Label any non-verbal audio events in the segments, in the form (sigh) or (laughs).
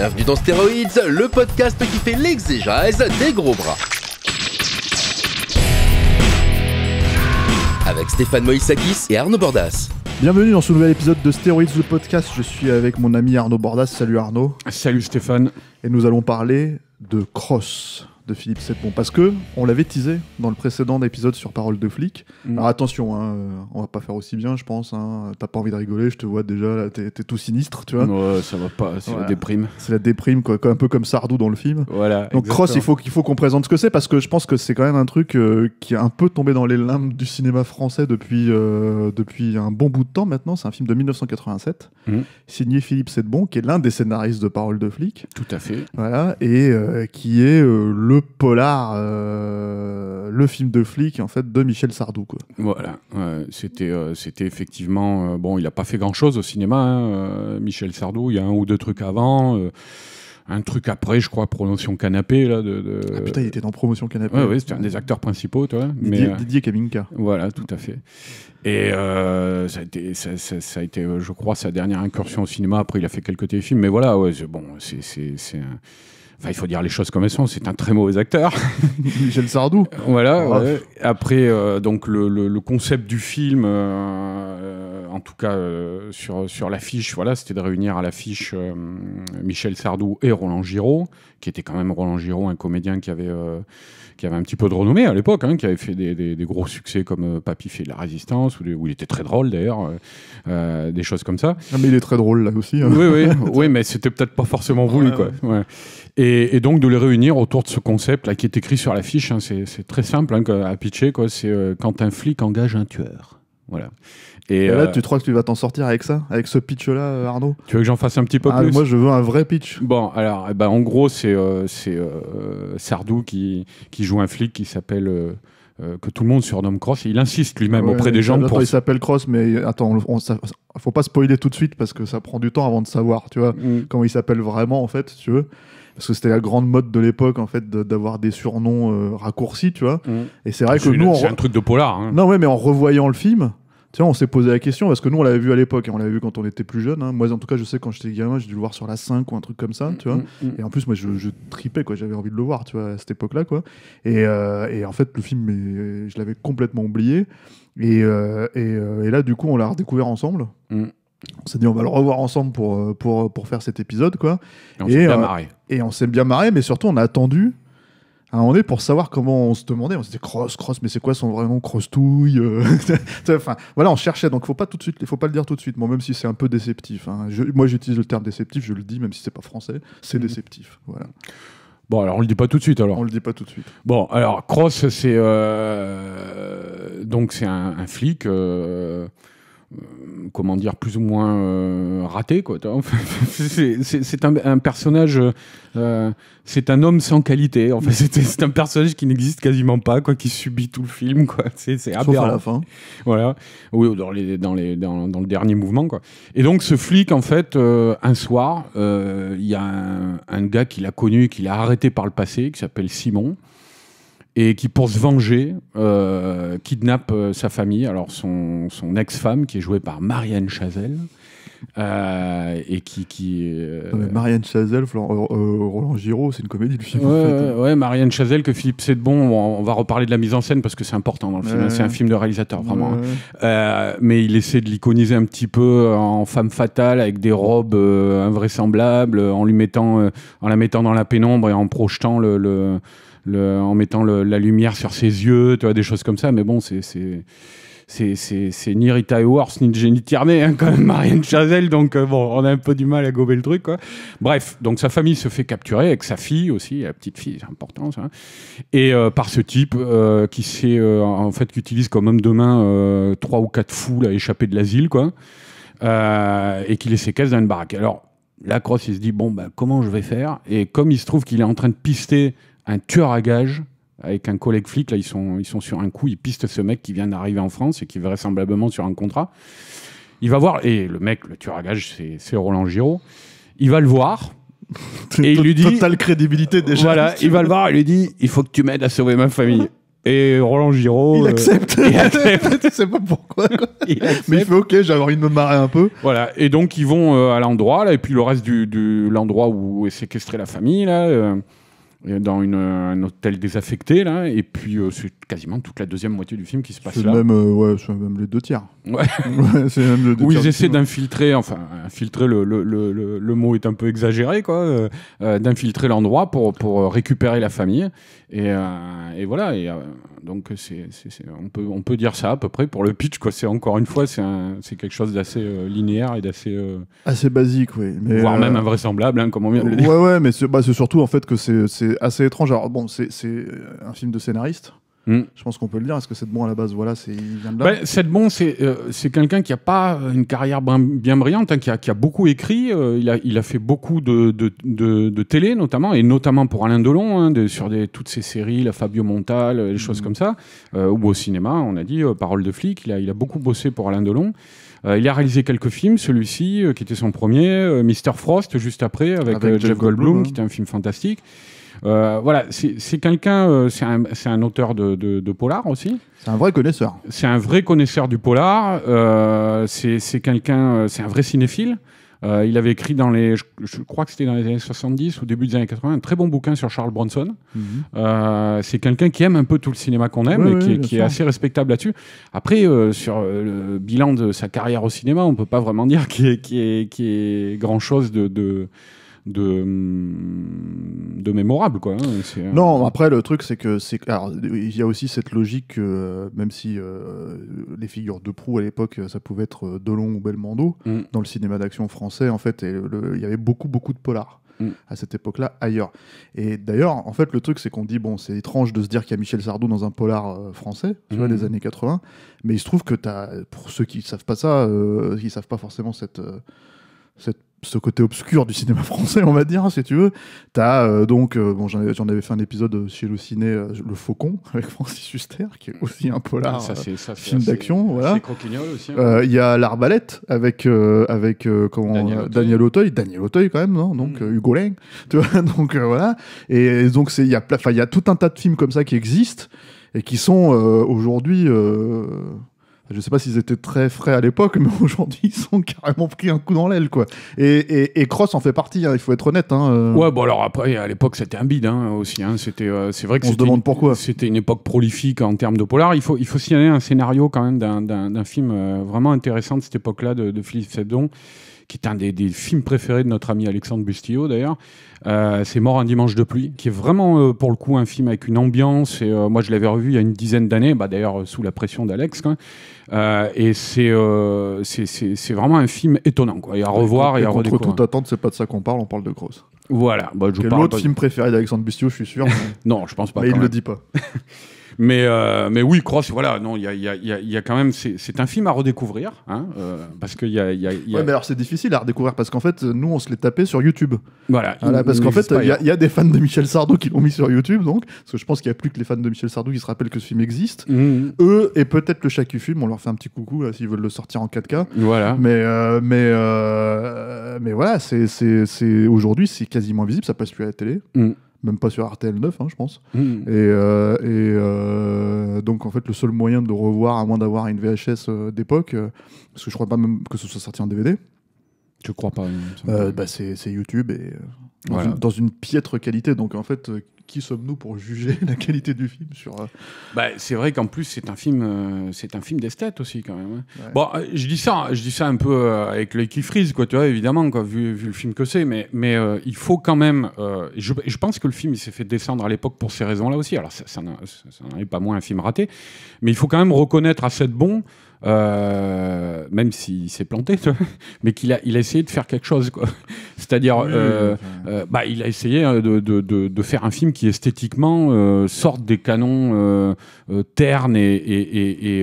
Bienvenue dans Steroids, le podcast qui fait l'exégèse des gros bras. Avec Stéphane Moïsakis et Arnaud Bordas. Bienvenue dans ce nouvel épisode de Steroids, le podcast. Je suis avec mon ami Arnaud Bordas. Salut Arnaud. Salut Stéphane. Et nous allons parler de cross de Philippe Sedbon parce que on l'avait teasé dans le précédent épisode sur Parole de flic. Mm. Alors attention, hein, euh, on va pas faire aussi bien, je pense. Hein. T'as pas envie de rigoler, je te vois déjà, t'es tout sinistre, tu vois. ça va pas, c'est la déprime. C'est la déprime, quoi, un peu comme Sardou dans le film. Voilà. Donc Cross, il faut qu'il faut qu'on présente ce que c'est parce que je pense que c'est quand même un truc euh, qui est un peu tombé dans les limbes du cinéma français depuis euh, depuis un bon bout de temps maintenant. C'est un film de 1987, mm. signé Philippe Sedbon, qui est l'un des scénaristes de Parole de flic. Tout à fait. Voilà et qui est le polar, euh, le film de flic en fait de Michel Sardou Voilà, c'était euh, c'était effectivement euh, bon, il n'a pas fait grand chose au cinéma, hein, Michel Sardou. Il y a un ou deux trucs avant. un truc après, je crois, Promotion Canapé. Là, de, Ah putain, il était dans Promotion Canapé. Oui, c'était un des acteurs principaux, toi. Didier, mais, Didier Kaminka. Voilà, tout à fait. Et ça a, été, ça, a été, je crois, sa dernière incursion au cinéma. Après, il a fait quelques téléfilms. Mais voilà, ouais, bon, c'est un Enfin, il faut dire les choses comme elles sont, c'est un très mauvais acteur. (laughs) Michel Sardou. Voilà. Ah. Après, euh, donc le, concept du film, euh, en tout cas euh, sur, sur l'affiche, voilà, c'était de réunir à l'affiche Michel Sardou et Roland Giraud, qui était quand même Roland Giraud, un comédien qui avait qui avait un petit peu de renommée à l'époque, hein, qui avait fait des, gros succès comme euh, Papi Papy fait de la résistance, où, où, il était très drôle d'ailleurs, euh, euh, des choses comme ça. Ah, mais il est très drôle là aussi. Hein. Oui, oui, (laughs) oui, mais c'était peut-être pas forcément voulu. quoi. Et, donc de les réunir autour de ce concept là qui est écrit sur l'affiche, hein, c'est très simple hein, à pitcher, c'est quand un flic engage un tueur. Voilà. Et, bah là, euh, tu crois que tu vas t'en sortir avec ça Avec ce pitch-là, euh, Arnaud Tu veux que j'en fasse un petit peu ah, plus Moi, je veux un vrai pitch. Bon, alors, eh ben, en gros, c'est euh, c'est Sardou qui, qui, joue un flic qui s'appelle. que tout le monde surnomme Cross, il insiste lui-même auprès des gens. Pour... Il s'appelle Cross, mais attends, on, ne faut pas spoiler tout de suite parce que ça prend du temps avant de savoir, tu vois, mm. comment il s'appelle vraiment en fait, tu veux parce que c'était la grande mode de l'époque en fait d'avoir des surnoms raccourcis tu vois mm. et c'est vrai que nous c'est un truc de polar hein. non ouais mais en revoyant le film on s'est posé la question parce que nous, on l'avait vu à l'époque, et on l'avait vu quand on était plus jeune. Hein. Moi, en tout cas, je sais quand j'étais gamin, j'ai dû le voir sur la 5 ou un truc comme ça, mm, tu vois. Mm, mm. Et en plus, moi, je, tripais, quoi. J'avais envie de le voir, tu vois, à cette époque-là, quoi. Et, euh, et, en fait, le film, je l'avais complètement oublié. Et, euh, euh, et, là, du coup, on l'a redécouvert ensemble. On s'est dit, on va le revoir ensemble pour, pour, pour faire cet épisode, quoi. Et on s'est bien marré. Et on s'est bien marré, mais surtout, on a attendu on est pour savoir comment on se demandait, on se disait Cross, Cross, mais c'est quoi son vrai nom cross touille euh. (laughs) Enfin, voilà, on cherchait. Donc, faut pas tout de suite, faut pas le dire tout de suite. Moi, même si c'est un peu déceptif. Hein. moi, j'utilise le terme déceptif. Je le dis, même si c'est pas français, c'est mhm. déceptif. Voilà. Bon, alors on le dit pas tout de suite alors. On le dit pas tout de suite. Bon, alors Cross, c'est euh, donc c'est un, flic. Euh, euh, comment dire, plus ou moins euh, raté. Quoi. (laughs) c'est un, personnage, euh, c'est un homme sans qualité. En fait, (laughs) c'est un personnage qui n'existe quasiment pas, quoi, qui subit tout le film. (laughs) C'est aberrant. à la fin. Voilà. Oui, dans, le dernier mouvement. Quoi. Et donc, ce flic, en fait, un soir, il y a un, un gars qu'il a connu, qu'il a arrêté par le passé, qui s'appelle Simon et qui, pour se venger, euh, kidnappe euh, sa famille, alors son, son ex-femme, qui est jouée par Marianne Chazelle. Euh, et qui. qui euh... Marianne Chazelle, Roland Giraud, c'est une comédie du film. Ouais, en fait. Marianne Chazelle, que Philippe Sedbon, on, on, va reparler de la mise en scène parce que c'est important dans le film, hein, c'est un film de réalisateur vraiment. Hein. mais il essaie de l'iconiser un petit peu en femme fatale avec des robes invraisemblables, en, lui mettant, en la mettant dans la pénombre et en projetant le en mettant la lumière sur ses yeux, tu vois, des choses comme ça. Mais bon, c'est c'est ni Rita Hayworth ni Jenny Tierney, hein, quand même, Marianne Chazelle. Donc, euh, bon, on a un peu du mal à gober le truc. Quoi. Bref, donc sa famille se fait capturer avec sa fille aussi, la petite fille, c'est important ça. Hein. Et euh, par ce type euh, qui en fait, qui utilise comme homme de main trois ou quatre foules à échapper de l'asile, quoi, et qui les séquestre dans une baraque. Alors, Lacrosse, il se dit, bon, ben comment je vais faire Et comme il se trouve qu'il est en train de pister un tueur à gages avec un collègue flic. Là, ils sont, ils sont sur un coup, ils pistent ce mec qui vient d'arriver en France et qui est vraisemblablement sur un contrat. Il va voir, et le mec, le tueur à gages, c'est Roland Giraud. Il va le voir. (laughs) et il lui dit. crédibilité déjà. Voilà, (laughs) il va le voir, il lui dit il faut que tu m'aides à sauver ma famille. Et Roland Giraud. Il euh, accepte. (laughs) il pas pourquoi. Mais il fait OK, j'ai envie de me marrer un peu. Voilà. Et donc, ils vont euh, à l'endroit, là, et puis le reste du, l'endroit où est séquestrée la famille, là. Euh, dans une, un hôtel désaffecté là et puis euh, c'est quasiment toute la deuxième moitié du film qui se passe là. Même, euh, ouais, c'est même les deux tiers. (laughs) Ouais. c'est même les deux Où ils essaient d'infiltrer, enfin infiltrer le, le, le, le, mot est un peu exagéré quoi, euh, d'infiltrer l'endroit pour pour récupérer la famille et, euh, et voilà. Et, euh, donc c'est, on, peut, on peut dire ça à peu près pour le pitch. Quoi. C'est, encore une fois, c'est, quelque chose d'assez euh, linéaire et d'assez. assez basique, oui. voire même invraisemblable, hein, on le dire. Ouais, ouais, mais c'est, bah, surtout en fait que c'est, assez étrange. Alors bon, c'est, un film de scénariste. Hmm. Je pense qu'on peut le dire. Est-ce que bon à la base, voilà, c'est, il vient de là ben, c'est, euh, c'est quelqu'un qui n'a pas une carrière bien brillante, hein, qui, a, qui, a, beaucoup écrit. Euh, il, a, il a fait beaucoup de, de, de, télé, notamment, et notamment pour Alain Delon, hein, sur des, toutes ses séries, la Fabio Montal, les euh, choses hmm. comme ça, ou au cinéma, on a dit, Parole de flic. Il a, il a beaucoup bossé pour Alain Delon. il a réalisé quelques films, celui-ci, qui était son premier, Mister Mr. Frost, juste après, avec, Jeff Goldblum, hein. qui était un film fantastique. Euh, voilà, euh, c'est quelqu'un, c'est un, auteur de, polar aussi. C'est un vrai connaisseur. C'est un vrai connaisseur du polar. Euh, c'est quelqu'un, c'est un vrai cinéphile. il avait écrit dans les, je, crois que c'était dans les années 70 ou début des années 80, un très bon bouquin sur Charles Bronson. Mhm. c'est quelqu'un qui aime un peu tout le cinéma qu'on aime et qui, est, assez respectable là-dessus. Après, sur le bilan de sa carrière au cinéma, on peut pas vraiment dire (laughs) qu'il y, grand chose de, de de, de mémorable. Quoi, hein, euh, Non, après, le truc, c'est que. c'est Alors, il y a aussi cette logique, euh, même si euh, les figures de proue à l'époque, ça pouvait être Delon ou Belmondo, mm. dans le cinéma d'action français, en fait, il y avait beaucoup, beaucoup de polars. Mm. à cette époque-là ailleurs. Et d'ailleurs, en fait, le truc, c'est qu'on dit, bon, c'est étrange de se dire qu'il y a Michel Sardou dans un polar français, tu mm. des années 80, mais il se trouve que, as, pour ceux qui ne savent pas ça, qui ne savent pas forcément cette ce côté obscur du cinéma (laughs) français, on va dire, si tu veux. T'as euh, donc, euh, bon, j'en avais fait un épisode euh, chez le ciné, Le Faucon, (laughs) avec Francis Huster, qui est aussi un polar, ça, ça, film d'action, voilà. aussi. Hein. Il y a L'Arbalète avec avec Daniel, Auteuil, Daniel Auteuil quand même, non Donc mm. Hugo Leng, (laughs) tu vois Donc voilà. Et, donc c'est il y il y a tout un tas de films comme ça qui existent et qui sont aujourd'hui je ne sais pas s'ils étaient très frais à l'époque, mais (laughs) aujourd'hui, ils sont carrément pris un coup dans l'aile, quoi. Et, et, et, Cross en fait partie, hein, il faut être honnête. Hein, euh. Ouais, bon, alors après, à l'époque, c'était un bide hein, aussi. Hein. C'était, euh, c'est vrai que On demande pourquoi. C'était une époque prolifique en termes de polar. Il faut, il faut signaler un scénario quand même d'un, film euh, vraiment intéressant de cette époque-là de, de Philippe Sedon qui est un des, films préférés de notre ami Alexandre Bustillo d'ailleurs. Euh, c'est Mort un dimanche de pluie, qui est vraiment euh, pour le coup un film avec une ambiance. Et euh, moi, je l'avais revu il y a une dizaine d'années, bah, d'ailleurs sous la pression d'Alex. et c'est, c'est, vraiment un film étonnant, quoi. Et à revoir et, à contre toute attente, c'est pas de ça qu'on parle. On parle de Grosse. Voilà. Bah, je film préféré d'Alexandre Bustillo, je suis sûr. (laughs) non, je pense pas. Mais il ne le dit pas. (laughs) Mais, euh, mais oui, Cross, voilà, non, il y a, y, a, y a, quand même. C'est un film à redécouvrir, hein, euh, parce qu'il y a. Ouais, mais alors c'est difficile à redécouvrir, parce qu'en fait, nous, on se l'est tapé sur YouTube. Voilà. parce qu'en fait, il y, a des fans de Michel Sardou qui l'ont mis sur YouTube, donc, parce que je pense qu'il n'y a plus que les fans de Michel Sardou qui se rappellent que ce film existe. Mmh. Eux, et peut-être le chat film on leur fait un petit coucou euh, s'ils veulent le sortir en 4K. Voilà. Mais, mais, mais voilà, c'est aujourd'hui, c'est quasiment invisible, ça passe plus à la télé. Mmh même pas sur RTL 9, hein, je pense. Hmm. Et, euh, euh, donc, en fait, le seul moyen de revoir, à moins d'avoir une VHS euh, d'époque, parce que je crois pas même que ce soit sorti en DVD, je crois pas. Euh, bah, c'est YouTube et euh, dans, une, piètre qualité. Donc en fait, euh, qui sommes-nous pour juger (laughs) la qualité du film sur bah, c'est vrai qu'en plus c'est un film c'est un film d'esthète aussi quand même. Hein. Bon, je dis ça, hein, je dis ça un peu avec l'œil qui frise quoi, tu vois évidemment quoi, vu, le film que c'est mais mais il faut quand même je, pense que le film s'est fait descendre à l'époque pour ces raisons-là aussi. Alors ça, ça pas moins un film raté, mais il faut quand même reconnaître à cette bon euh, même s'il s'est planté, (laughs) mais qu'il a, il a essayé de faire quelque chose. (laughs) C'est-à-dire, euh, euh, bah, il a essayé hein, de, de, de, faire un film qui esthétiquement sorte des canons ternes et, et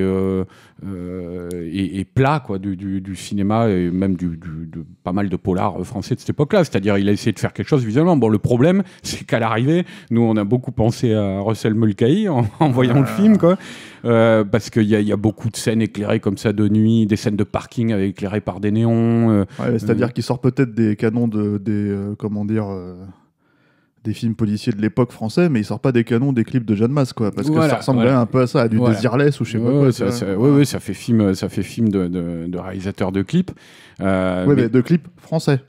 euh, et, plat quoi, du, cinéma et même du, de pas mal de polars euh, français de cette époque-là. C'est-à-dire, il a essayé de faire quelque chose visuellement. Bon, le problème, (laughs) c'est qu'à l'arrivée, nous, on a beaucoup pensé à Russell Mulcahy en, (laughs) voyant le ah. film, quoi. Euh, parce qu'il y, y, a beaucoup de scènes éclairées comme ça de nuit, des scènes de parking éclairées par des néons. c'est-à-dire qu'il sort peut-être des canons de, des, comment dire des films policiers de l'époque français, mais il sort pas des canons, des clips de Jeanne Masse, quoi, parce que ça ressemble un peu à ça, à du désirless ou je sais pas quoi. Ça, ça, ça fait film, ça fait film de, de, de réalisateur de clips. Euh, mais... de clips français.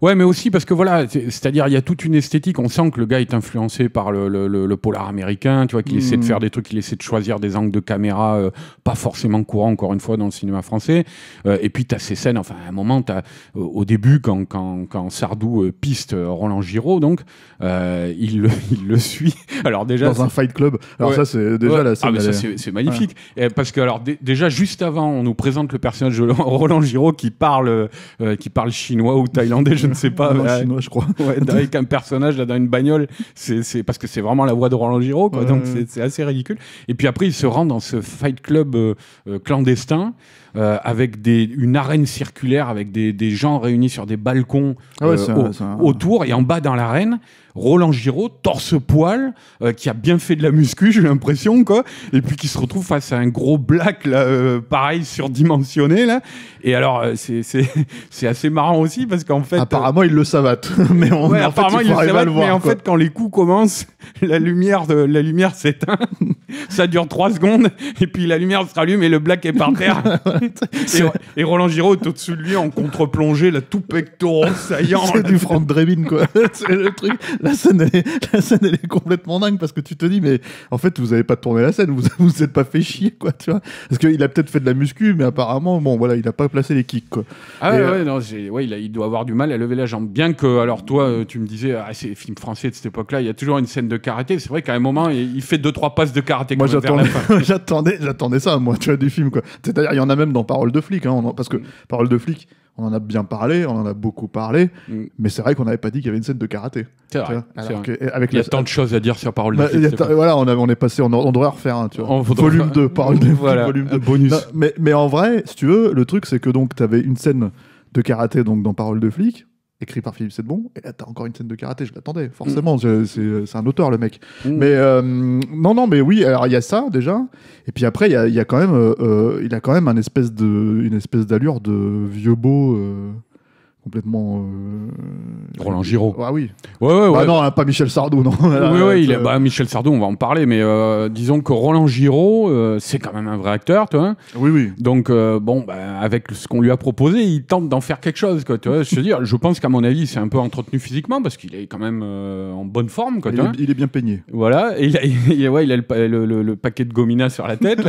Ouais, mais aussi parce que voilà, c'est-à-dire il y a toute une esthétique. On sent que le gars est influencé par le, polar américain, tu vois, qu'il essaie de mhm. faire des trucs, qu'il essaie de choisir des angles de caméra euh, pas forcément courants encore une fois dans le cinéma français. Euh, et puis tu as ces scènes. Enfin, à un moment, as, au début quand quand, Sardou euh, piste Roland Giraud, donc (laughs) il, le suit. Alors déjà dans un Fight Club. Alors ça c'est déjà la ah, scène. c'est magnifique parce que alors déjà juste avant, on nous présente le personnage de (laughs) Roland Giraud qui parle qui parle chinois ou thaï je ne sais pas. je crois. avec un personnage là, dans une bagnole, c'est parce que c'est vraiment la voix de Roland Giraud, donc c'est assez ridicule. Et puis après, il se rend dans ce fight club euh, euh, clandestin. Euh, avec des, une arène circulaire, avec des, gens réunis sur des balcons ah autour et en bas dans l'arène. Roland Giraud, torse-poil, euh, qui a bien fait de la muscu, (laughs) j'ai l'impression, quoi, et puis qui se retrouve face à un gros black, euh, pareil, surdimensionné, là. Et alors, euh, (laughs) c'est, assez marrant aussi, parce qu'en fait... Apparemment, il le savate, (laughs) mais on en fait, il, le le voir, mais en fait, quand les coups commencent, la lumière, la lumière s'éteint, ça dure trois secondes, et puis la lumière se rallume et le black est par terre. et, Roland Giraud est au-dessus de lui en contre-plongée, la tout pectoral, saillant. C'est du Franck Drebin, quoi. c'est le truc la scène, elle est, complètement dingue parce que tu te dis, mais en fait, vous avez pas tourné la scène, vous (laughs) vous êtes pas fait chier, quoi, tu vois. Parce qu'il a peut-être fait de la muscu, mais apparemment, bon, voilà, il n'a pas placé les kicks, quoi. Ah ouais, euh, non, ouais, il, doit avoir du mal à lever la jambe. Bien que, alors toi, euh, tu me disais, ah, c'est c'est films français de cette époque-là, il y a toujours une scène de karaté. C'est vrai qu'à un moment, il, fait deux, trois passes de karaté. Moi, (laughs) j'attendais, j'attendais ça, moi, tu vois, du film, quoi. C'est-à-dire, il y en a même dans Parole de flic, hein, parce que Parole de flic, on en a bien parlé, on en a beaucoup parlé, mm. mais c'est vrai qu'on n'avait pas dit qu'il y avait une scène de karaté. il y a tant de choses à dire sur Parole de bah, Flic. Voilà, on, a, on est passé, on, devrait refaire un, volume 2, Parole volume Bonus. mais, en vrai, si tu veux, le truc, c'est que donc, tu avais une scène de karaté donc dans Parole de flic, écrit par Philippe Sedbon. Et là, t'as encore une scène de karaté, je l'attendais, forcément. Mm. C'est un auteur, le mec. Mm. Mais euh, non, non, mais oui, alors il y a ça déjà. Et puis après, il y a, quand même, euh, euh, il a quand même un espèce de, une espèce d'allure de vieux beau complètement. Euh, Roland Giraud. Ah oui. Ouais, ouais, bah non, hein, pas Michel Sardou, non. oui, oui, (laughs) bah, Michel Sardou, on va en parler, mais euh, disons que Roland Giraud, euh, c'est quand même un vrai acteur, tu hein. Oui, oui. Donc, bon, bah, avec ce qu'on lui a proposé, il tente d'en faire quelque chose, tu je veux dire, je pense qu'à mon avis, c'est un peu entretenu physiquement parce qu'il est quand même en bonne forme, il, est, bien peigné. Voilà, il a, ouais, il le, paquet de gomina sur la tête,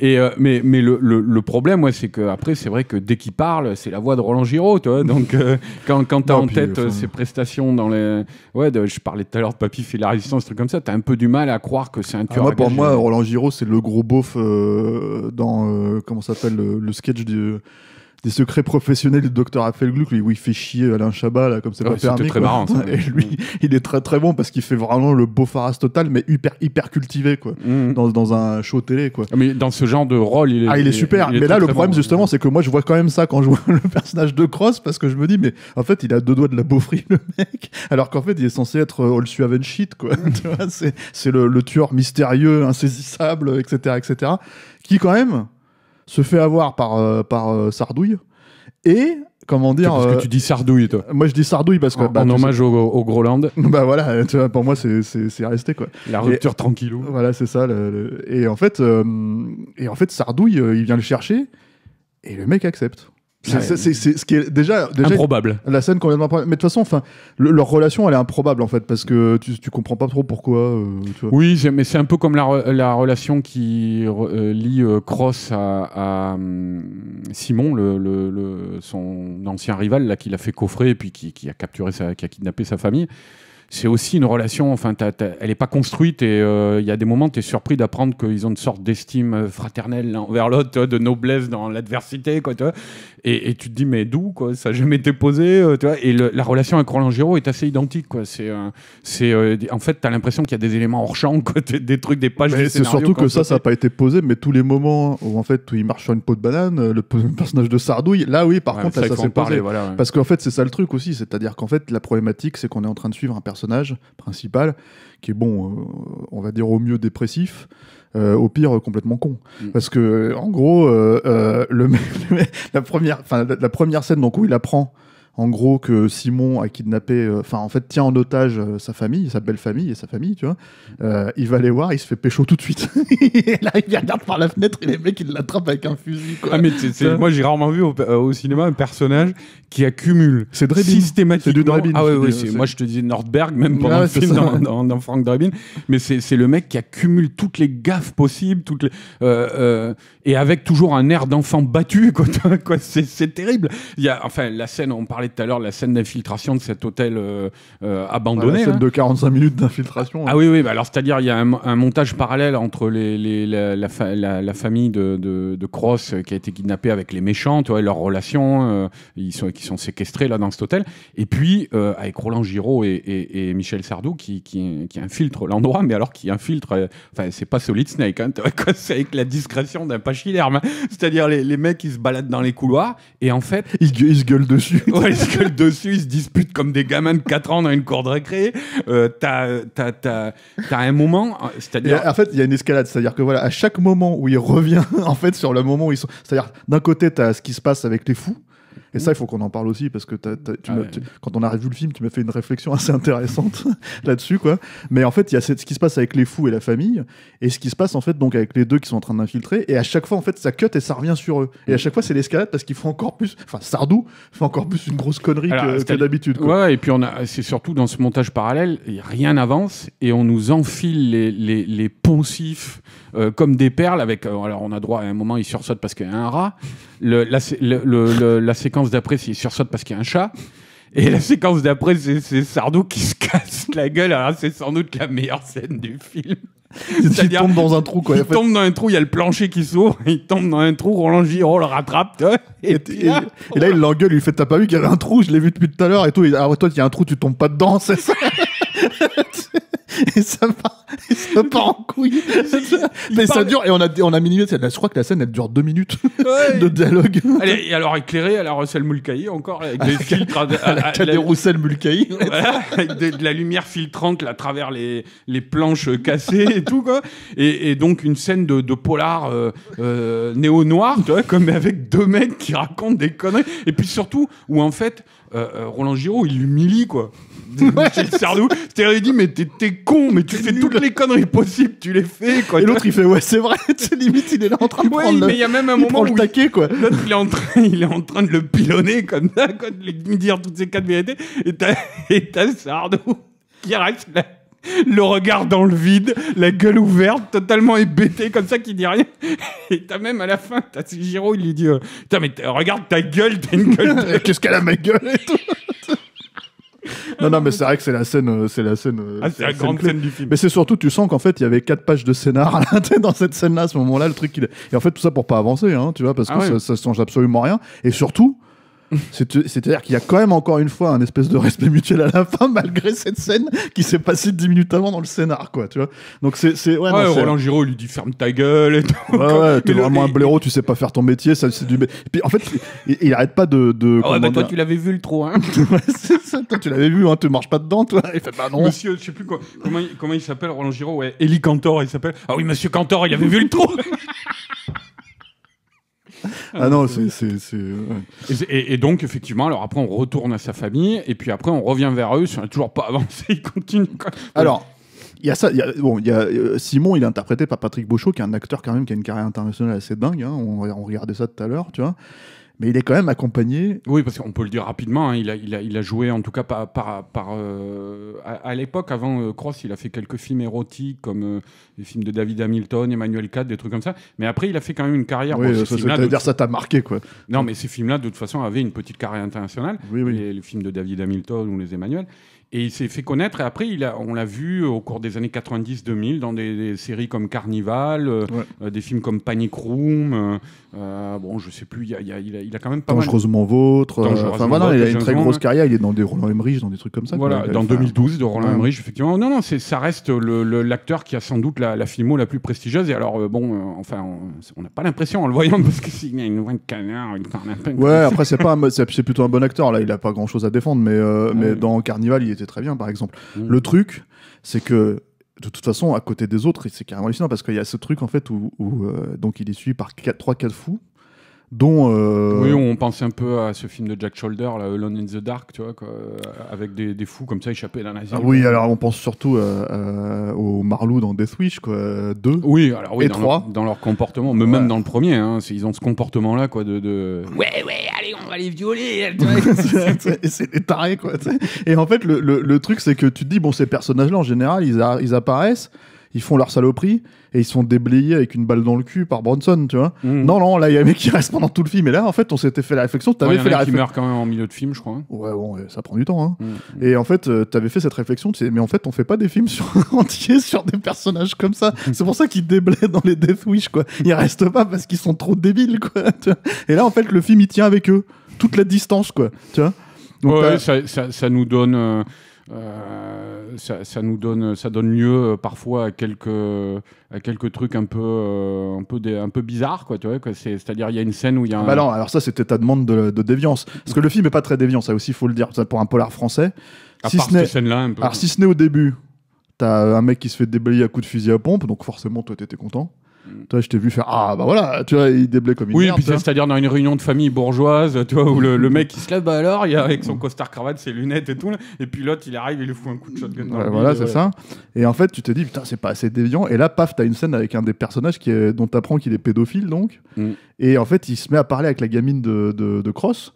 Et, mais le, problème, ouais, c'est qu'après, c'est vrai que dès qu'il parle, c'est la voix de Roland Giraud, donc, euh, quand, quand t'as en tête euh, ces prestations dans les. Ouais, je parlais tout à l'heure de Papy fait la résistance, truc comme ça, t'as un peu du mal à croire que c'est un ah, tueur. pour moi, Roland Giraud, c'est le gros beauf euh, dans. comment s'appelle le, le, sketch du des secrets professionnels du docteur Raphaël Gluck, lui, où il fait chier Alain Chabat, là, comme c'est ah pas permis. très (laughs) Et lui, mm. il est très très bon parce qu'il fait vraiment le beau faras total, mais hyper hyper cultivé, quoi, mm. dans, dans, un show télé, quoi. Ah, mais dans ce genre de rôle, il est. Ah, il est super. mais là, le problème, justement, c'est que moi, je vois quand même ça quand je vois (laughs) le personnage de Cross parce que je me dis, mais en fait, il a deux doigts de la beaufrie, le mec, alors qu'en fait, il est censé être all euh, suave shit, quoi. Mm. (laughs) c'est le, le tueur mystérieux, insaisissable, etc., etc., qui, quand même, se fait avoir par, euh, par euh, Sardouille et comment dire Parce que euh, tu dis sardouille, toi. Moi, je dis sardouille parce que. En, bah, hommage au, Groland. (laughs) Bah voilà, tu pour moi, c'est resté quoi. La rupture tranquille tranquillou. Voilà, c'est ça. Et en fait, et en fait, sardouille, il vient le chercher et le mec accepte. Ah, c'est ce qui est déjà, déjà improbable. La scène Mais de toute façon, enfin, leur relation, elle est improbable en fait parce que tu, tu comprends pas trop pourquoi. Euh, oui, mais c'est un peu comme la, relation qui euh, lie euh, Cross à, hum, Simon, le, son ancien rival là, qui l'a fait coffrer et puis qui, a capturé, sa, qui a kidnappé sa famille c'est aussi une relation, enfin, elle n'est pas construite et euh, il y a des moments, tu es surpris d'apprendre qu'ils ont une sorte d'estime euh, fraternelle envers l'autre, de noblesse dans l'adversité, quoi, et, tu te dis, mais d'où, quoi, ça n'a jamais été posé, euh, tu vois Et la relation avec Roland Giraud est assez identique, quoi. C'est, c'est, en fait, tu as l'impression qu'il y a des éléments hors champ, quoi, des trucs, des pages. c'est surtout que ça, ça n'a pas été posé, mais tous les moments où, en fait, où il marche sur une peau de banane, le (laughs) personnage de Sardouille, là, oui, par contre, ça s'est posé. Parce qu'en fait, c'est ça le truc aussi, c'est-à-dire qu'en fait, la problématique, c'est qu'on est en train de suivre un personnage personnage principal, qui est bon, euh, on va dire au mieux dépressif. Euh, au pire complètement con mm. parce que en gros euh, le (laughs) la première la, première scène donc où il apprend en gros que Simon a kidnappé, euh, enfin en fait tient en otage euh, sa famille, sa belle famille et sa famille, tu vois. Euh, il va les voir, il se fait pécho tout de suite. (laughs) là, il regarde par la fenêtre et les mecs ils l'attrapent avec un fusil. Quoi. Ah, mais moi j'ai rarement vu au, cinéma un personnage qui accumule c'est systématiquement. Du Drabin, ah ouais, ouais moi je te dis Nordberg même pendant le film dans, Frank Drabin, mais c'est le mec qui accumule toutes les gaffes possibles, toutes et avec toujours un air d'enfant battu (laughs) quoi. c'est terrible. Il enfin la scène on parle parlais tout à l'heure, la scène d'infiltration de cet hôtel euh, euh, abandonné. scène hein. de 45 minutes d'infiltration. Ah hein. oui, oui, bah alors c'est-à-dire il y a un, montage parallèle entre les, la, famille de, de, Cross euh, qui a été kidnappée avec les méchants, tu leurs relations, ils sont, qui sont séquestrés là dans cet hôtel, et puis avec Roland Giraud et, Michel Sardou qui, qui, infiltrent l'endroit, mais alors qui infiltrent, enfin c'est pas Solid Snake, hein, (laughs) c'est avec la discrétion d'un pachyderme, c'est-à-dire les, mecs qui se baladent dans les couloirs, et en fait... Ils, ils se gueulent dessus. Est-ce que le dessus, ils se disputent comme des gamins de 4 ans dans une cour de récré. Euh, t'as, un moment, c'est-à-dire. En fait, il y a une escalade, c'est-à-dire que voilà, à chaque moment où il revient, (laughs) en fait, sur le moment où ils sont. C'est-à-dire, d'un côté, t'as ce qui se passe avec les fous, et ça, il faut qu'on en parle aussi, parce que ah quand on a revu le film, tu m'as fait une réflexion (laughs) assez intéressante (laughs) là-dessus. quoi. Mais en fait, il y a ce, qui se passe avec les fous et la famille, et ce qui se passe en fait donc avec les deux qui sont en train d'infiltrer. Et à chaque fois, en fait, ça cut et ça revient sur eux. Et à mm. chaque fois, c'est l'escalade parce qu'ils font encore plus. Enfin, Sardou fait encore plus une grosse connerie que, d'habitude. Ouais, et puis on a, c'est surtout dans ce montage parallèle, rien n'avance et on nous enfile les, les, les poncifs. Euh, comme des perles avec euh, alors on a droit à un moment il sursaute parce qu'il y a un rat le, la, la séquence d'après, c'est sursaut parce qu'il y a un chat. Et la séquence d'après, c'est Sardou qui se casse la gueule. Alors, c'est sans doute la meilleure scène du film. Il tombe dans un trou, quoi. Il tombe dans un trou, il y a le plancher qui s'ouvre, il tombe dans un trou, Roland Giraud le rattrape, et, là, il l'engueule, il fait T'as pas vu qu'il y avait un trou, je l'ai vu depuis tout à l'heure, et tout. Ah, toi, il y a un trou, tu tombes pas dedans, c'est ça (laughs) (laughs) et ça part, et ça part en couille. (laughs) mais ça dure, et on a, on a minimisé, je crois que la scène, elle dure deux minutes (laughs) de dialogue. et alors éclairée à la Russell Mulcahy, encore, avec des filtres. À, avec de, la lumière filtrante là, à travers les, les planches euh, cassées et tout, quoi. Et, donc, une scène de, de polar euh, euh, néo-noir, comme avec deux mecs qui racontent des conneries. Et puis surtout, où en fait, Roland Giraud, il humilie quoi. Sardou. C'est-à-dire, il dit, mais t'es con, mais tu fais toutes les conneries possibles, tu les fais, quoi. Et l'autre, il fait, ouais, c'est vrai, (laughs) limite, il est là en train de prendre il même un le taquet, quoi. L'autre, il, est en train, (laughs) il est en train de le pilonner, comme ça, (laughs) quoi, de lui dire toutes ces quatre vérités, et t'as Sardou qui reste le regard dans le vide, la gueule ouverte, totalement hébété, comme ça, qui dit rien. Et t'as même à la fin, t'as Giro, il lui dit euh, Putain, mais regarde ta gueule, t'as une gueule. Qu'est-ce qu'elle a ma gueule et tout non, non, mais c'est vrai que c'est la scène, euh, c'est la scène. Euh, ah, c'est la, grande scène du film. Mais c'est surtout, tu sens qu'en fait, il y avait quatre pages de scénar dans cette scène-là, à ce moment-là, le truc. est Et en fait, tout ça pour pas avancer, hein, tu vois, parce ah que ça, ça change absolument rien. Et surtout, c'est-à-dire qu'il y a quand même encore une fois un espèce de respect mutuel à la fin, (laughs) malgré cette scène qui s'est passée dix minutes avant dans le scénar, quoi, tu vois. Donc c'est, c'est, ouais, Roland Giraud lui dit ferme ta gueule et tout. Ouais, ouais, t'es vraiment un blaireau, tu sais pas faire ton métier, ça, c'est du. Et puis en fait, il, arrête pas de. de oh, ouais, bah, toi, tu l'avais vu le trou, hein. (laughs) toi, tu l'avais vu, hein, tu marches pas dedans, toi. Il fait, bah non. Monsieur, je sais plus quoi, comment, comment il s'appelle, Roland Giraud, ouais. Eli Cantor, il s'appelle. Ah oui, monsieur Cantor, il avait vu le trou. (laughs) ah non, c'est. Et, et, donc, effectivement, alors après, on retourne à sa famille, et puis après, on revient vers eux, si on n'a toujours pas (laughs) avancé, ils continuent. Alors. Il y a ça, il bon, il y a euh, Simon, il est interprété par Patrick Beauchot, qui est un acteur quand même qui a une carrière internationale assez dingue. Hein. on, on regardait ça tout à l'heure, tu vois mais il est quand même accompagné. Oui, parce qu'on peut le dire rapidement, hein, il, a, il, a, joué en tout cas par, euh, à, l'époque, avant euh, Cross, il a fait quelques films érotiques comme euh, les films de David Hamilton, Emmanuel 4, des trucs comme ça. Mais après, il a fait quand même une carrière. Oui, bon, cest dire ça t'a marqué quoi. Non, mais ces films-là, de toute façon, avaient une petite carrière internationale. Oui, Les, films de David Hamilton ou les Emmanuel. Et il s'est fait connaître. Et après, il on l'a vu au cours des années 90-2000 dans des, séries comme Carnival, des films comme Panic Room. Euh, bon, je sais plus, il, a, quand même pas Dangereusement mal... vôtre. Votre enfin, il a une très grosse carrière, il est dans des Roland Emmerich, dans des trucs comme ça. Voilà, dans 2012, de Roland Emmerich, effectivement. Non, non, ça reste l'acteur qui a sans doute la, filmo la plus prestigieuse. Et alors, euh, bon, euh, enfin, on n'a pas l'impression en le voyant, (laughs) parce que a une voix de canard, Ouais, après, c'est plutôt un bon acteur. Là, il a pas grand chose à défendre, mais, ah mais dans Carnival, il était très bien, par exemple. Mmh. Le truc, c'est que de toute façon, à côté des autres, c'est carrément hallucinant parce qu'il y a ce truc en fait où, euh, donc il est suivi par 3-4 fous dont. Euh... Oui, on pense un peu à ce film de Jack Shoulder, là, Alone in the Dark, tu vois, quoi, euh, avec des, des, fous comme ça échappés d'un asile. Ah oui, alors on pense surtout euh, euh, au Marlou dans Death Wish, quoi, euh, deux oui, alors, oui, et dans Leur, dans leur comportement, mais même dans le premier, hein, ils ont ce comportement-là, quoi, de, de, Ouais, ouais, allez, on va les violer (laughs) C'est des tarés, quoi. Et en fait, le, le, le truc, c'est que tu te dis, bon, ces personnages-là, en général, ils, ils apparaissent, ils font leur saloperie et ils sont déblayés avec une balle dans le cul par Bronson, tu vois. Mm. Non, non, là, il y a un mec qui reste pendant tout le film. Et là, en fait, on s'était fait la réflexion. Tu avais fait la réflexion. qui meurt quand même en milieu de film, je crois. Ouais, bon, ça prend du temps. Hein. Mm. Et en fait, euh, tu avais fait cette réflexion. mais en fait, on fait pas des films sur... (laughs) entiers sur des personnages comme ça. Mm. C'est pour ça qu'ils déblaient dans les Death Wish, quoi. Ils restent pas parce qu'ils sont trop débiles, quoi. Et là, en fait, le film, il tient avec eux. Toute la distance, quoi. Tu ouais, ça, ça, nous donne. Euh, euh, ça, nous donne, ça donne lieu euh, parfois à quelques, quelques trucs un peu, euh, un peu, des, un peu bizarres, quoi, tu vois. C'est-à-dire, il y a une scène où il y a. Bah alors ça, c'était ta demande de, déviance. Parce que le film est pas très déviant, ça aussi, faut le dire, pour un polar français. si Alors, si ce n'est au début, t'as un mec qui se fait déballer à coups de fusil à pompe, donc forcément, toi, t'étais content. Mm. Toi, je t'ai vu faire Ah, bah voilà, tu vois, il déblaye comme une Oui, merde, oui c'est-à-dire dans une réunion de famille bourgeoise, tu vois, où le, mec il se lève, bah alors, il y a avec son mm. costard cravate, ses lunettes et tout, et puis l'autre il arrive, il lui fout un coup de shotgun. voilà, c'est ça. Et en fait, tu te dis, putain, c'est pas assez déviant. Et là, paf, t'as une scène avec un des personnages qui est, dont t'apprends qu'il est pédophile, donc. Mm. Et en fait, il se met à parler avec la gamine de, de, Cross.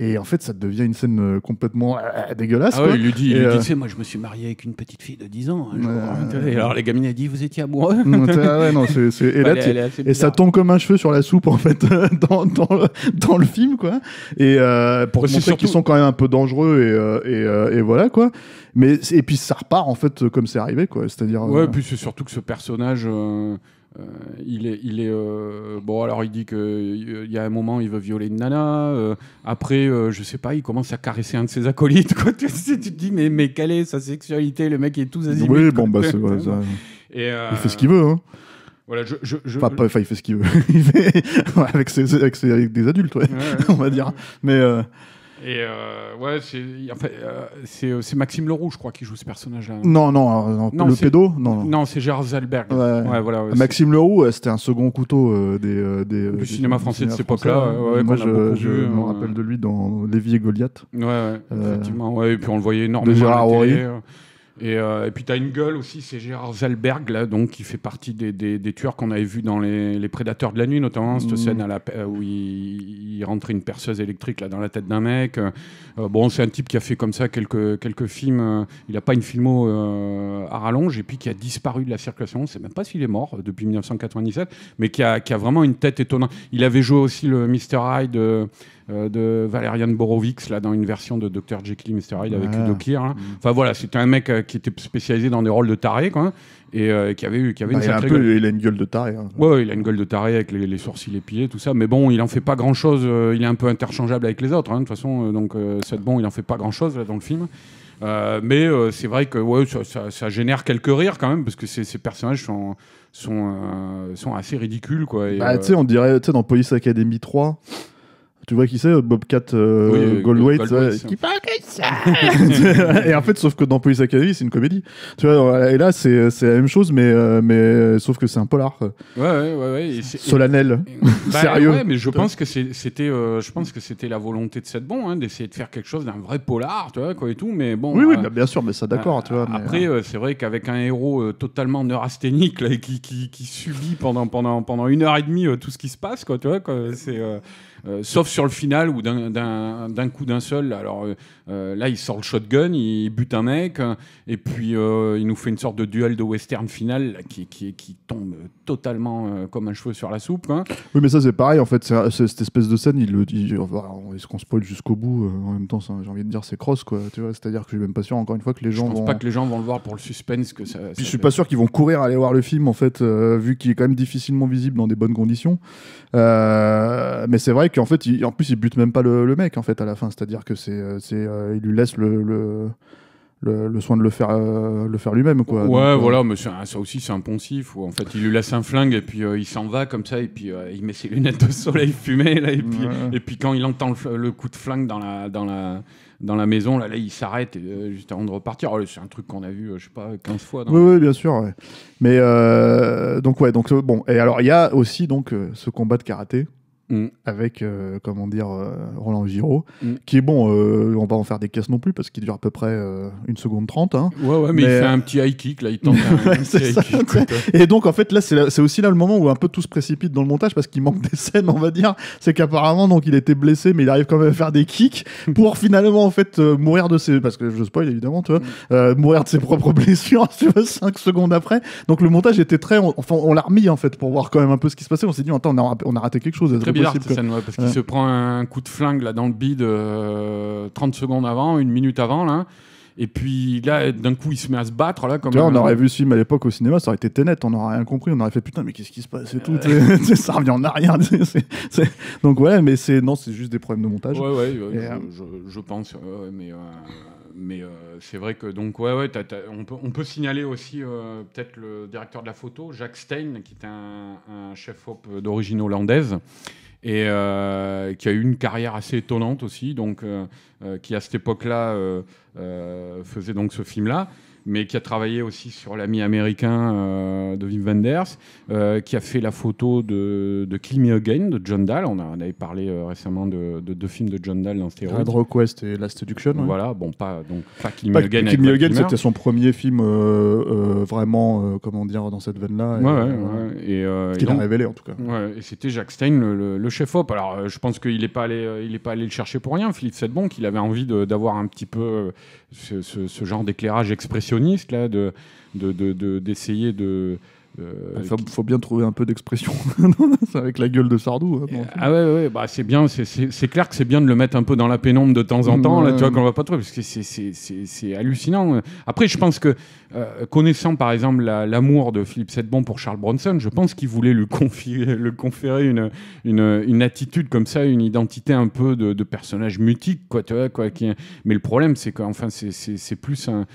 Et en fait, ça devient une scène euh, complètement euh, dégueulasse. Ah il lui euh, dit, tu sais, moi je me suis marié avec une petite fille de 10 ans. Hein, et alors la gamine a dit, vous étiez amoureux (laughs) ouais, non, c'est et, ça tombe comme un cheveu sur la soupe en fait (laughs) dans, dans, le, film quoi. Et euh, pour montrer qu'ils sont quand même un peu dangereux et, euh, euh, et, voilà quoi. Mais et puis ça repart en fait comme c'est arrivé quoi. C'est-à-dire. Ouais, et puis c'est surtout que ce personnage. il est, il est bon. Alors il dit que il y a un moment il veut violer une nana. après, je sais pas, il commence à caresser un de ses acolytes. Quoi. (laughs) tu, te dis mais mais quelle est sa sexualité Le mec est tout azimut. Oui, bon bah c'est (laughs) Ça. Et, il fait ce qu'il veut. Hein. Voilà, je, je, je... Enfin, il fait ce qu'il veut. (laughs) (laughs) avec, avec, des adultes, ouais, (laughs) on va dire. Mais. Euh, et euh, ouais, c'est enfin, euh, Maxime Leroux, je crois, qui joue ce personnage-là. Non, non, le pédo Non, non, c'est Gérard Zalberg. Ouais. voilà, Maxime Leroux, c'était un second couteau des, des, du cinéma français de cette époque-là. moi, je, me hein. rappelle de lui dans Lévi et Goliath. Ouais, effectivement. et puis on le voyait énormément. Gérard et, euh, et, puis tu as une gueule aussi, c'est Gérard Zalberg, là, donc, qui fait partie des, des, des tueurs qu'on avait vus dans les, les, Prédateurs de la Nuit, notamment cette mmh. scène à la, euh, où il, il, rentrait une perceuse électrique là, dans la tête d'un mec. Euh, bon, c'est un type qui a fait comme ça quelques, quelques films. il n'a pas une filmo à rallonge et puis qui a disparu de la circulation. On ne sait même pas s'il est mort depuis 1997, mais qui a, qui a, vraiment une tête étonnante. Il avait joué aussi le Mr. Hyde euh, de Valerian Borovix là dans une version de Dr Jekyll et Mr Hyde avec ah. Udo Kier. Hein. Mm. Enfin voilà, c'était un mec euh, qui était spécialisé dans des rôles de taré quoi, et euh, qui avait eu qui avait une bah, il, a une gueule de taré. Hein. Ouais, il a une gueule de taré avec les, les, sourcils épilés tout ça, mais bon, il en fait pas grand chose. il est un peu interchangeable avec les autres hein, de toute façon. donc c'est bon, il en fait pas grand chose là dans le film. mais c'est vrai que ouais, ça, génère quelques rires quand même parce que ces, personnages sont sont, assez ridicules quoi. Bah, tu sais, on dirait tu sais dans Police Academy 3 tu vois qui c'est euh, Bobcat euh, euh qui parle comme ça (laughs) Et en fait, sauf que dans Police Academy, c'est une comédie. Tu vois, et là, euh, c'est la même chose, mais, mais sauf que c'est un polar. Ouais, ouais, ouais. ouais Solennel. Sérieux. mais je pense que c'était la volonté de cette bombe, hein, d'essayer de faire quelque chose d'un vrai polar, tu vois, quoi et tout. Mais bon. Oui, oui, bah, bien sûr, mais ça, d'accord, Après, c'est vrai qu'avec un héros totalement neurasthénique, qui, qui, subit pendant, pendant, pendant une heure et demie tout ce qui se passe, quoi, tu vois, c'est. Euh, sauf sur le final ou d'un coup d'un seul. Alors euh, euh, là, il sort le shotgun, il bute un mec, euh, et puis euh, il nous fait une sorte de duel de western final qui, qui, tombe totalement comme un cheveu sur la soupe. Oui, mais ça, c'est pareil, en fait, cette espèce de scène, il le dit, est-ce qu'on spoil jusqu'au bout En même temps, j'ai envie de dire, c'est cross, quoi. Tu vois, c'est-à-dire que je suis même pas sûr, encore une fois, que les gens. Je pense pas que les gens vont le voir pour le suspense que ça. Puis je suis pas sûr qu'ils vont courir aller voir le film, en fait, vu qu'il est quand même difficilement visible dans des bonnes conditions. mais c'est vrai qu'en fait, il, en plus, il bute même pas le, le, mec, en fait, à la fin. C'est-à-dire que c'est euh, il lui laisse le, le... Le, soin de le faire, euh, le faire lui-même. Quoi. Ouais, euh, voilà, mais ça, aussi, c'est un poncif. en fait, il lui laisse un flingue et puis il s'en va comme ça, et puis il met ses lunettes de soleil (laughs) fumées, là, et, puis, et puis quand il entend le, coup de flingue dans la, dans la, dans la maison, là, là il s'arrête juste avant de repartir. Oh, c'est un truc qu'on a vu, je sais pas, 15 fois. oui, bien sûr. Mais donc, ouais, donc bon. Et alors, il y a aussi donc ce combat de karaté Mm. avec, euh, comment dire, euh, Roland Giraud, mm. qui est bon, euh, on va en faire des caisses non plus, parce qu'il dure à peu près une seconde trente. Hein. Ouais, ouais, mais, il fait un petit high kick, là, il tente Et donc, en fait, là, c'est aussi là le moment où un peu tout se précipite dans le montage, parce qu'il manque des scènes, on va dire. C'est qu'apparemment, donc, il était blessé, mais il arrive quand même à faire des kicks pour (laughs) finalement, en fait, mourir de ses. Parce que je spoil, évidemment, tu vois, mm. mourir de ses propres blessures, (laughs) tu vois, cinq secondes après. Donc, le montage était très. enfin, on l'a remis, en fait, pour voir quand même un peu ce qui se passait. On s'est dit, attends, on a, on a raté quelque chose parce qu'il se prend un coup de flingue là dans le bide 30 euh, secondes avant, une minute avant là. Et puis là, d'un coup, il se met à se battre. Là, comme on aurait vu ce à l'époque au cinéma, ça aurait été Tenet, on n'aurait rien compris, on aurait fait putain, mais qu'est-ce qui se passe euh. (laughs) c'est tout. ça revient en arrière. Donc ouais, mais c'est non, c'est juste des problèmes de montage. Ouais, euh, je, pense, mais. Mais c'est vrai que donc ouais, ouais on, peut, on, peut, signaler aussi peut-être le directeur de la photo Jacques Stein qui est un, un chef op d'origine hollandaise et euh, qui a eu une carrière assez étonnante aussi, donc euh, euh, qui à cette époque-là faisait donc ce film-là mais qui a travaillé aussi sur l'ami américain euh, de Wim Wenders, euh, qui a fait la photo de, de, Kill Me Again de John Dahl. On, avait parlé euh, récemment de deux films de John Dahl dans Stereo* Red Request et Last Seduction. Voilà, bon, pas, donc, pas Kill Me Again. Kill Me Again, c'était son premier film vraiment, comment dire, dans cette veine-là. Et, ouais, ouais, et qu'il a révélé en tout cas. et c'était Jack Stein, le, chef-op. Alors je pense qu'il n'est pas, allé, il pas allé le chercher pour rien, Philippe Sedbon, qu'il avait envie d'avoir un petit peu ce, genre d'éclairage expressionniste là, de d'essayer de euh, Il faut, bien trouver un peu d'expression (laughs) avec la gueule de Sardou. Hein, ah ouais, bah c'est bien, c'est clair que c'est bien de le mettre un peu dans la pénombre de temps en mmh, temps, là, tu vois, qu'on va pas trop, parce que c'est hallucinant. Après, je pense que, euh, connaissant par exemple l'amour de Philippe Sedbon pour Charles Bronson, je pense qu'il voulait lui le (laughs) conférer une, une, attitude comme ça, une identité un peu de, personnage mutique, quoi, vois, quoi. Mais le problème, c'est qu'enfin, c'est plus un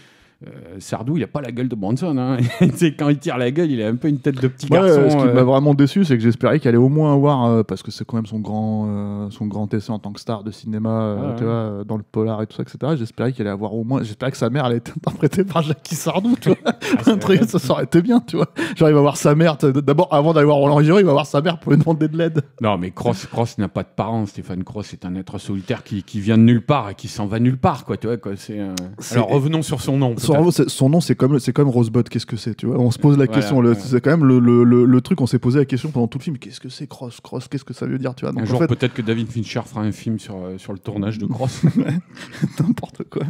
euh, Sardou, il a pas la gueule de Bronson. Hein. (laughs) quand il tire la gueule, il a un peu une tête de petit euh, garçon. ce qui euh. m'a vraiment déçu, c'est que j'espérais qu'il allait au moins avoir, parce que c'est quand même son grand, son grand essai en tant que star de cinéma, dans le polar et tout ça, etc. J'espérais qu'il allait avoir au moins. J'espérais que sa mère allait être interprétée par Jackie Sardou, (laughs) ah, un truc, ça, aurait bien, tu vois. Genre, il va voir sa mère. D'abord, avant d'aller voir Roland Giraud, il va voir sa mère pour lui demander de l'aide. Non, mais Cross, Cross n'a pas de parents. Stéphane Cross est un être solitaire qui, vient de nulle part et qui s'en va nulle part, quoi. Tu vois, Alors revenons sur son nom son nom, c'est comme, c'est comme Rosebud. Qu'est-ce que c'est, tu vois On se pose la question. C'est quand même le, truc. On s'est posé la question pendant tout le film. Qu'est-ce que c'est Cross Cross Qu'est-ce que ça veut dire, tu Un jour, peut-être que David Fincher fera un film sur, euh, sur le tournage de Cross. (laughs) N'importe quoi.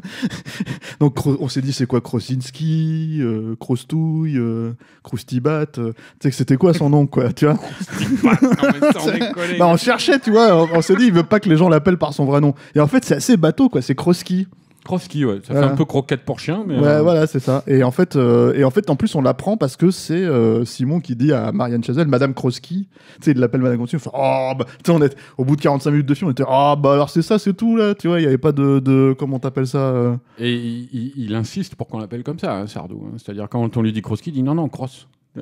Donc, on s'est dit, c'est quoi Krosinski, euh, touille euh, euh, tu sais que c'était quoi son nom, quoi Tu vois bah, On cherchait, tu vois. On, s'est dit, il veut pas que les gens l'appellent par son vrai nom. Et en fait, c'est assez bateau, quoi. C'est Kroski. Crosky, ouais. Ça fait un peu croquette pour chien, mais. Ouais, euh, voilà, c'est ça. Et en fait, euh, et en fait, en plus, on l'apprend parce que c'est euh, Simon qui dit à Marianne Chazelle, Madame Kroski, tu sais, il l'appelle Madame Kroski. oh, bah, au bout de 45 minutes de film, on était, ah, bah alors c'est ça, c'est tout là, tu vois, il n'y avait pas de, de comment t'appelles ça. Et il, insiste pour qu'on l'appelle comme ça, Sardo. Hein, Sardou. Hein. C'est-à-dire quand on lui dit Crosky », il dit non, non, Cross. (laughs)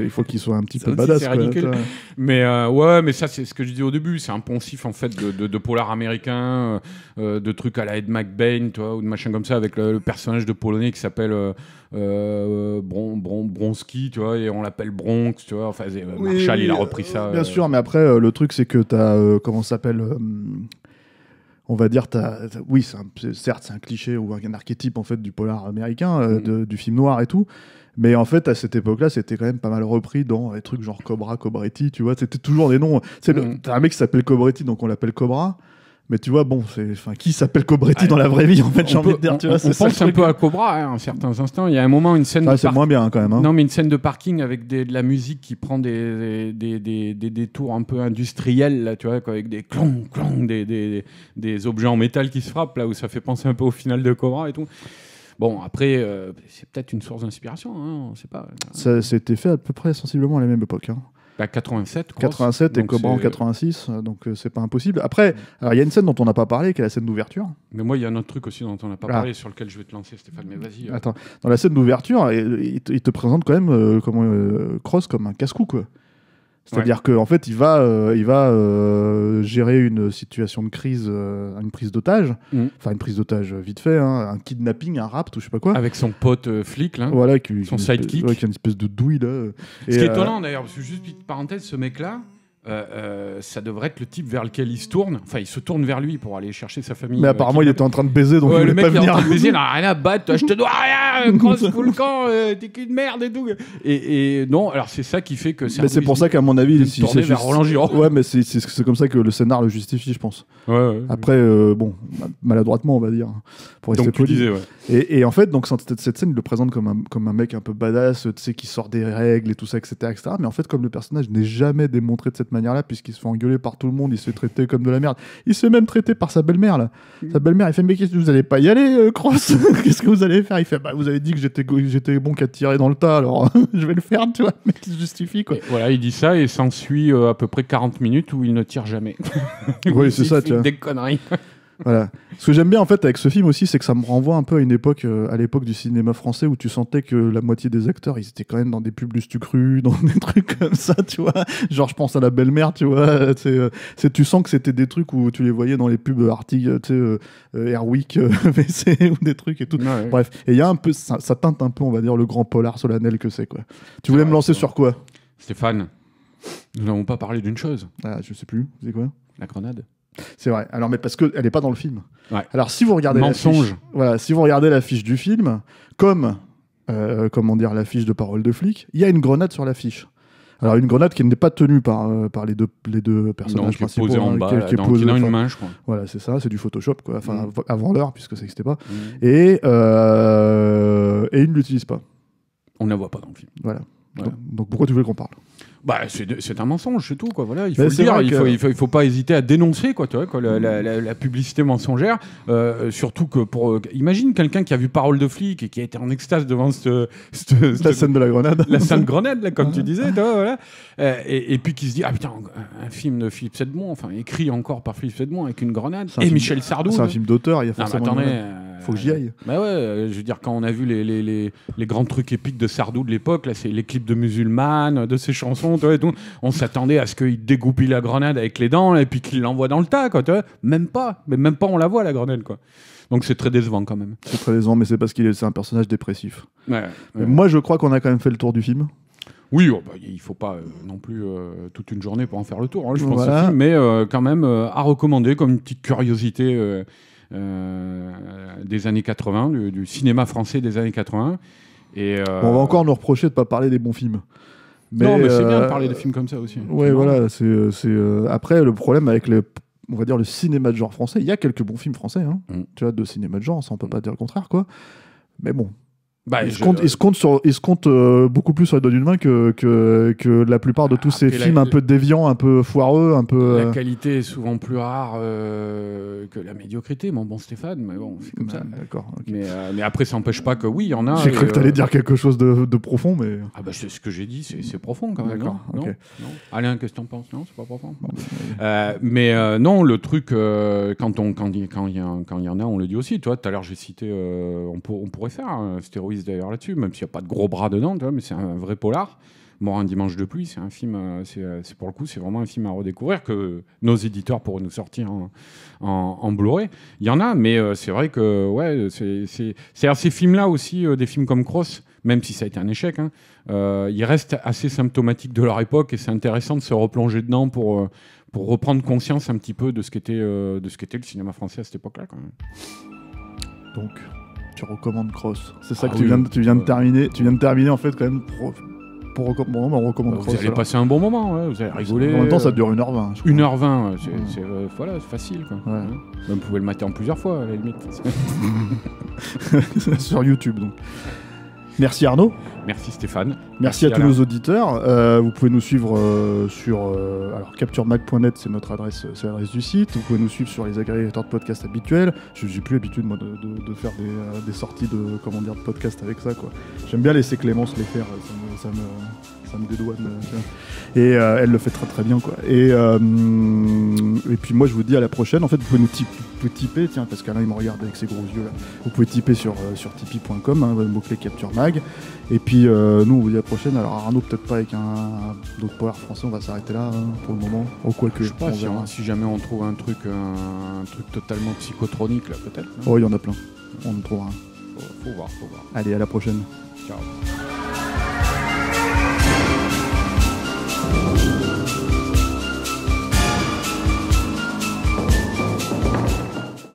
il faut qu'il soit un petit peu badass. Quoi, mais euh, ouais, mais ça, c'est ce que je dis au début. C'est un poncif en fait de, de, polar américain, euh, euh, de trucs à la Ed McBain, toi, ou de machin comme ça, avec le, personnage de polonais qui s'appelle euh, Bron, Bron, Bronski, tu vois, et on l'appelle Bronx, tu vois. Enfin, Marshall, il a repris ça. Bien sûr, mais après, le truc, c'est que t'as comment s'appelle on va dire, oui, certes, c'est un cliché ou un, archétype en fait du polar américain, mm. de, du film noir et tout, mais en fait, à cette époque-là, c'était quand même pas mal repris dans des trucs genre Cobra, Cobretti, tu vois. C'était toujours des noms. C'est mm. un mec qui s'appelle Cobretti, donc on l'appelle Cobra. Mais tu vois, bon, c'est, enfin, qui s'appelle Cobretti dans la vraie vie, en fait, j'ai de On, pense un peu à Cobra, hein, en certains instants. Il y a un moment, une scène. Ah, c'est moins bien, quand même. Hein. Non, mais une scène de parking avec de la musique qui prend des, des, des, tours un peu industriels, là, tu vois, avec des clong, clong, des, des, objets en métal qui se frappent, là, où ça fait penser un peu au final de Cobra et tout. Bon, après, euh, c'est peut-être une source d'inspiration, hein, on ne sait pas. Ça, c'était fait à peu près sensiblement à la même époque. Hein. 87, cross, 87 et Cobra en 86, donc ce euh, c'est pas impossible. Après, il y a une scène dont on n'a pas parlé, qui est la scène d'ouverture. Mais moi, il y a un autre truc aussi dont on n'a pas ah. parlé, sur lequel je vais te lancer, Stéphane, mais vas-y. Euh. Attends, dans la scène d'ouverture, il, te présente quand même comment, Cross comme un casse-cou, quoi. C'est-à-dire qu'en fait, il va, euh, il va euh, gérer une situation de crise, euh, une prise d'otage, mm. enfin une prise d'otage vite fait, hein. un kidnapping, un rapt ou je sais pas quoi. Avec son pote flic, là. Voilà, son sidekick. qui a une espèce de douille, là. Ce qui est étonnant d'ailleurs, parce que juste petite parenthèse, ce mec-là, euh, euh, ça devrait être le type vers lequel il se tourne. Enfin, il se tourne vers lui pour aller chercher sa famille. Mais euh, apparemment, il était en train de baiser, donc il voulait le mec pas venir. en train de baiser, il n'a rien à battre. Je te dois rien, grosse (laughs) camp, euh, t'es qu'une merde et tout. Et, non, alors c'est ça qui fait que. Mais c'est pour ça qu'à mon avis, si c'est juste... Roland Giraud. Ouais, mais c'est comme ça que le scénar le justifie, je pense. Ouais, Après, bon, maladroitement, on va dire, hein, pour poli. et, en fait, donc cette scène, il le présente comme un, comme un mec un peu badass, tu sais, qui sort des règles et tout ça, etc., etc. Mais en fait, comme le personnage n'est jamais démontré de cette manière-là, puisqu'il se fait engueuler par tout le monde, il se fait comme de la merde. Il se même traité par sa belle-mère, là. Mm. Sa belle-mère, il fait Mais qu'est-ce que vous allez pas y aller, euh, Cross (laughs) Qu'est-ce que vous allez faire Il fait Bah, vous avez dit que j'étais, bon qu'à tirer dans le tas, alors (laughs) je vais le faire, tu vois. Mais il se justifie, quoi. voilà, il dit ça et s'ensuit euh, à peu près 40 minutes où il ne tire jamais. (laughs) oui, c'est ça, tu vois. Des conneries voilà. Ce que j'aime bien en fait avec ce film aussi, c'est que ça me renvoie un peu à une époque, euh, à l'époque du cinéma français où tu sentais que la moitié des acteurs, ils étaient quand même dans des pubs tu cru, (laughs) dans des trucs comme ça, tu vois. Genre, je pense à la belle-mère, tu vois. Euh, euh, c'est, tu sens que c'était des trucs où tu les voyais dans les pubs articles, tu sais, (laughs) ou des trucs et tout. Bref, et il y a un peu, ça, teinte un peu, on va dire, le grand polar solennel que c'est, quoi. Tu voulais me lancer sur quoi Stéphane, nous n'avons pas parlé d'une chose. Ah, je sais plus. C'est quoi La grenade. C'est vrai. Alors, mais parce qu'elle n'est pas dans le film. Alors, si vous regardez voilà, si vous regardez l'affiche du film, comme euh, comment dire l'affiche de parole de flic, il y a une grenade sur l'affiche. Alors une grenade qui n'est pas tenue par, euh, par les, deux, les deux personnages non, qui Est posée hein, en bas, qui, est posée, une main, je crois. Voilà, c'est ça, c'est du Photoshop, quoi. Enfin, mm. avant l'heure, puisque ça n'existait pas. Mm. Et, euh, et ils ne l'utilisent pas. On ne la voit pas dans le film. Voilà. Donc, donc pourquoi tu veux qu'on parle bah, c'est un mensonge, c'est tout. Quoi. Voilà, il faut dire, il faut, il, faut, pas hésiter à dénoncer quoi, tu vois, quoi, la, publicité mensongère. Euh, surtout que pour. Euh, imagine quelqu'un qui a vu Parole de flic et qui a été en extase devant cette, cette, la scène de la grenade. La scène de grenade, là, comme tu disais. voilà. Euh, et, puis qui se dit Ah putain, un, film de Philippe Sedmon, enfin écrit encore par Philippe Sedmon avec une grenade. Et Michel Sardou. C'est un film d'auteur, il y a forcément faut que j'y aille. Bah ouais, euh, je veux dire, quand on a vu les, les, les, grands trucs épiques de Sardou de l'époque, là, c'est les clips de musulmanes, de ses chansons, tu vois, on s'attendait à ce qu'il dégoupille la grenade avec les dents et puis qu'il l'envoie dans le tas, quoi, Même pas, mais même pas on la voit, la grenade, quoi. Donc c'est très décevant quand même. C'est très décevant, mais c'est parce qu'il est, un personnage dépressif. Moi, je crois qu'on a quand même fait le tour du film. Oui, oh, bah, il ne faut pas euh, non plus euh, toute une journée pour en faire le tour, hein, je pense, mais quand même à recommander comme une petite curiosité euh, des années 80, du, cinéma français des années 80. Et, euh, On va encore nous reprocher de ne pas parler des bons films. Mais non, mais c'est bien de euh, parler de films comme ça aussi. ouais voilà. C'est, Après, le problème avec le on va dire le cinéma de genre français. Il y a quelques bons films français, hein, mm. tu vois, de cinéma de genre, ça on peut mm. pas dire le contraire, quoi. Mais bon, il, bah, se compte, sur, compte euh, beaucoup plus sur les doigts d'une main que, que, la plupart de tous ces films un peu déviants, un peu foireux, un peu. La euh, qualité est souvent plus rare euh, que la médiocrité, mon bon Stéphane, mais bon, c'est comme ça. D'accord. Mais, après, ça n'empêche pas que oui, il y en a. J'ai cru que tu allais dire quelque chose de, profond, mais. Ah, bah, c'est ce que j'ai dit, c'est profond quand même. D'accord. Non, Alain, qu'est-ce que en penses Non, c'est pas profond. Bah, mais non, le truc, quand il quand, quand y, y en a, on le dit aussi. Toi, tout à l'heure, j'ai cité, on, on, pourrait faire un stéroïde d'ailleurs là-dessus, même s'il n'y a pas de gros bras dedans, mais c'est un vrai polar. Mort un dimanche de pluie, c'est un film, euh, euh, c'est pour le coup, c'est vraiment un film à redécouvrir que nos éditeurs pourraient nous sortir en, en, Blu-ray. Il y en a, mais euh, c'est vrai que ouais, c'est ces films-là aussi, des films comme Cross, même si ça a été un échec, hein, ils restent assez symptomatiques de leur époque et c'est intéressant de se replonger dedans pour, pour reprendre conscience un petit peu de ce qu'était le cinéma français à cette époque-là. Donc, tu recommandes Cross. C'est ça ah que tu, viens de, tu viens de terminer. Tu viens de terminer en fait quand même pour recommande, bon, on recommande bah, Vous cross, allez un bon moment, vous avez rigolé. En même temps, ça dure 1h20. 1h20, c'est euh, voilà, facile. Vous pouvez le mater en plusieurs fois, à la limite. (laughs) Sur YouTube, donc. Merci Arnaud. Merci Stéphane. Merci, à tous nos auditeurs. Euh, vous pouvez nous suivre euh, sur euh, alors capturemac.net, c'est notre adresse, c'est l'adresse du site. Vous pouvez nous suivre sur les agrégateurs de podcasts habituels. Je n'ai plus l'habitude de, faire des, sorties de comment dire de podcasts avec ça quoi. J'aime bien laisser Clémence les faire. Ça me, ça dédouane. Et elle le fait très très bien quoi. Et et puis moi je vous dis à la prochaine. En fait vous pouvez nous pouvez typer, tiens, parce qu'Alain il me regarde avec ses gros yeux là. Vous pouvez typer sur, euh, sur tipeee.com, hein, mot-clé Capture Mag. Et puis euh, nous, on vous à la prochaine, alors Arnaud, peut-être pas avec un, autre power français, on va s'arrêter là hein, pour le moment. Au quoi que je pense si, jamais on trouve un truc, un, truc totalement psychotronique là, peut-être. Oh, il y en a plein. On en trouvera un. faut voir, faut voir. Allez, à la prochaine. Ciao.